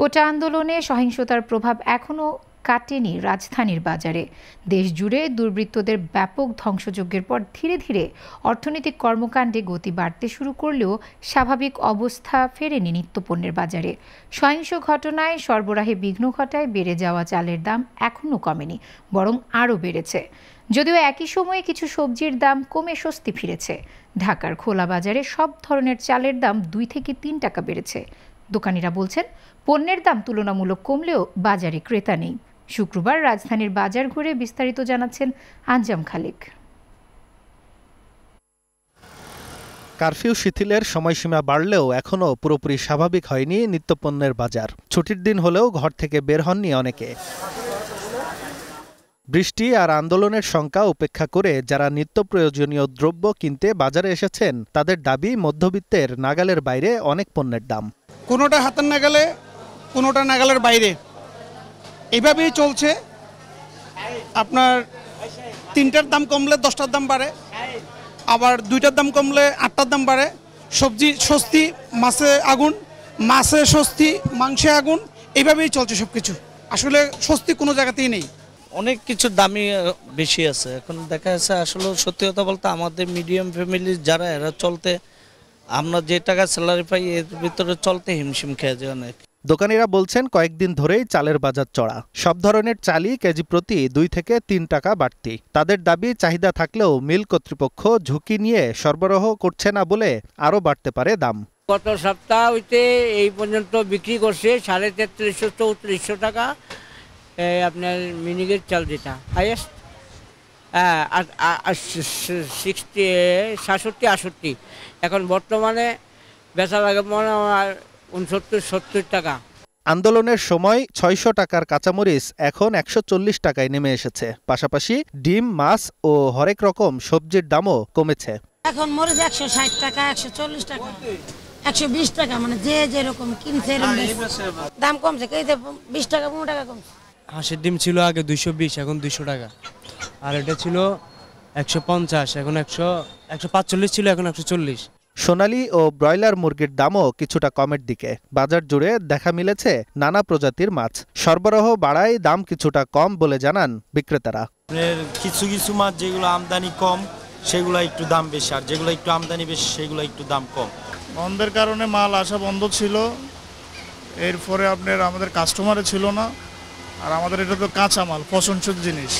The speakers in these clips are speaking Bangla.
কোটা আন্দোলনে সহিংসতার প্রভাব এখনও কাটেনি রাজধানীর বাজারে দেশ জুড়ে দুর্বৃত্তদের ব্যাপক ধ্বংসযজ্ঞের পর ধীরে ধীরে অর্থনৈতিক কর্মকাণ্ডে গতি বাড়তে শুরু করলেও স্বাভাবিক অবস্থা ফেরেনি নিত্যপণ্যের বাজারে সহিংস ঘটনায় সরবরাহে বিঘ্ন ঘটায় বেড়ে যাওয়া চালের দাম এখনও কমেনি বরং আরও বেড়েছে যদিও একই সময়ে কিছু সবজির দাম কমে স্বস্তি ফিরেছে ঢাকার খোলা বাজারে সব ধরনের চালের দাম দুই থেকে তিন টাকা বেড়েছে দোকানিরা বলছেন পণ্যের দাম তুলনামূলক কমলেও বাজারে ক্রেতা নেই শুক্রবার রাজধানীর বাজার ঘুরে বিস্তারিত জানাচ্ছেন আঞ্জাম খালিক কারফিউ শিথিলের সময়সীমা বাড়লেও এখনও পুরোপুরি স্বাভাবিক হয়নি নিত্যপণ্যের বাজার ছুটির দিন হলেও ঘর থেকে বের হননি অনেকে বৃষ্টি আর আন্দোলনের শঙ্কা উপেক্ষা করে যারা নিত্য প্রয়োজনীয় দ্রব্য কিনতে বাজারে এসেছেন তাদের দাবি মধ্যবিত্তের নাগালের বাইরে অনেক পণ্যের দাম কোনোটা হাতের নাগালে কোনোটা নাগালের বাইরে এইভাবেই চলছে আপনার তিনটার দাম কমলে দশটার দাম বাড়ে আবার দুইটার দাম কমলে আটটার দাম বাড়ে সবজি স্বস্তি মাছে আগুন মাছে স্বস্তি মাংসে আগুন এইভাবেই চলছে সব কিছু আসলে স্বস্তি কোনো জায়গাতেই নেই অনেক কিছুর দামি বেশি আছে এখন দেখা যাচ্ছে আসলে সত্যি কথা বলতে আমাদের মিডিয়াম ফ্যামিলির যারা এরা চলতে আমরা যে টাকা স্যালারি পাই এর ভিতরে চলতে হিমশিম খেয়ে যায় অনেক দোকানিরা বলছেন কয়েকদিন ধরেই চালের বাজার চড়া সব ধরনের চালই কেজি প্রতি দুই থেকে তিন টাকা বাড়তি তাদের দাবি চাহিদা থাকলেও মিল কর্তৃপক্ষ ঝুঁকি নিয়ে সরবরাহ করছে না বলে আরও বাড়তে পারে দাম গত সপ্তাহ হইতে এই পর্যন্ত বিক্রি করছে সাড়ে তেত্রিশশো চৌত্রিশশো টাকা আপনার মিনিগের চাল যেটা হাইয়েস্ট হ্যাঁ, সিক্সটি সাতষট্টি আষট্টি এখন বর্তমানে বেচা লাগে মনে আমার উনসত্তর সত্তর টাকা আন্দোলনের সময় ছয়শো টাকার কাঁচামরিচ এখন একশো চল্লিশ টাকায় নেমে এসেছে পাশাপাশি ডিম মাছ ও হরেক রকম সবজির দামও কমেছে এখন মরিচ একশো ষাট টাকা একশো চল্লিশ টাকা একশো বিশ টাকা মানে যে যেরকম কিনছে হ্যাঁ, দাম কমছে বিশ টাকা পনেরো টাকা কমছে হাঁসের ডিম ছিল আগে দুইশো বিশ এখন দুইশো টাকা আর এটা ছিল একশো পঞ্চাশ এখন একশো একশো পাঁচচল্লিশ ছিল এখন একশো চল্লিশ সোনালি ও ব্রয়লার মুরগির দামও কিছুটা কমের দিকে বাজার জুড়ে দেখা মিলেছে নানা প্রজাতির মাছ সরবরাহ বাড়ায় দাম কিছুটা কম বলে জানান বিক্রেতারা কিছু কিছু মাছ যেগুলো আমদানি কম সেগুলো একটু দাম বেশি আর যেগুলো একটু আমদানি বেশি সেগুলো একটু দাম কম বন্ধের কারণে মাল আসা বন্ধ ছিল এরপরে আপনার আমাদের কাস্টমারে ছিল না আর আমাদের এটা তো কাঁচামাল পছন্দসুল জিনিস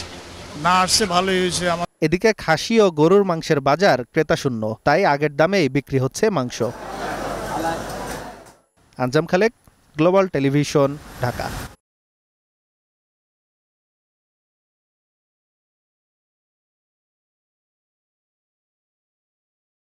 না আসছে ভালোই হয়েছে আমার এদিকে খাসি ও গরুর মাংসের বাজার ক্রেতা শূন্য তাই আগের দামেই বিক্রি হচ্ছে মাংস আঞ্জাম খালেক গ্লোবাল টেলিভিশন ঢাকা